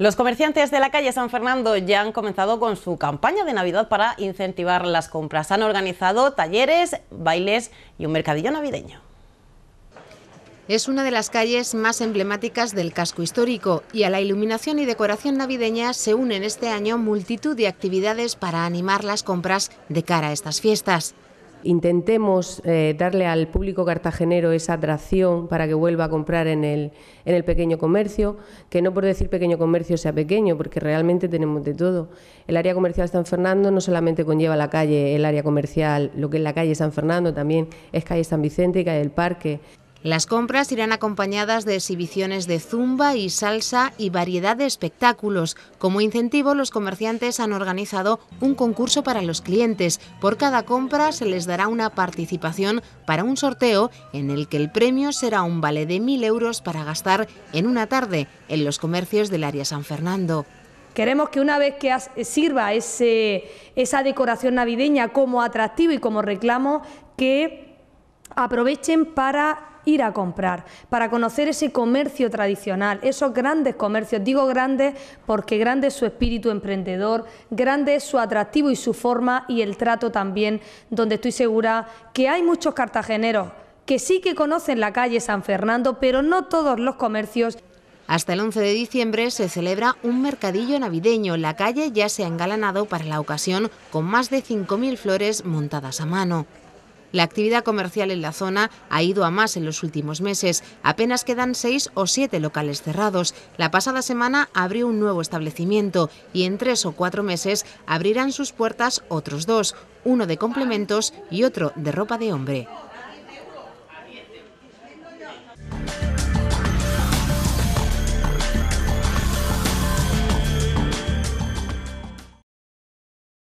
Los comerciantes de la calle San Fernando ya han comenzado con su campaña de Navidad para incentivar las compras. Han organizado talleres, bailes y un mercadillo navideño. Es una de las calles más emblemáticas del casco histórico y a la iluminación y decoración navideña se unen este año multitud de actividades para animar las compras de cara a estas fiestas intentemos eh, darle al público cartagenero esa atracción para que vuelva a comprar en el, en el pequeño comercio, que no por decir pequeño comercio sea pequeño, porque realmente tenemos de todo. El área comercial San Fernando no solamente conlleva la calle, el área comercial, lo que es la calle San Fernando, también es calle San Vicente y calle del Parque. Las compras irán acompañadas de exhibiciones de zumba y salsa y variedad de espectáculos. Como incentivo, los comerciantes han organizado un concurso para los clientes. Por cada compra se les dará una participación para un sorteo en el que el premio será un vale de 1.000 euros para gastar en una tarde en los comercios del área San Fernando. Queremos que una vez que sirva esa decoración navideña como atractivo y como reclamo, que aprovechen para ir a comprar, para conocer ese comercio tradicional, esos grandes comercios. Digo grandes porque grande es su espíritu emprendedor, grande es su atractivo y su forma y el trato también, donde estoy segura que hay muchos cartageneros que sí que conocen la calle San Fernando, pero no todos los comercios hasta el 11 de diciembre se celebra un mercadillo navideño. La calle ya se ha engalanado para la ocasión con más de 5.000 flores montadas a mano. La actividad comercial en la zona ha ido a más en los últimos meses. Apenas quedan seis o siete locales cerrados. La pasada semana abrió un nuevo establecimiento y en tres o cuatro meses abrirán sus puertas otros dos, uno de complementos y otro de ropa de hombre.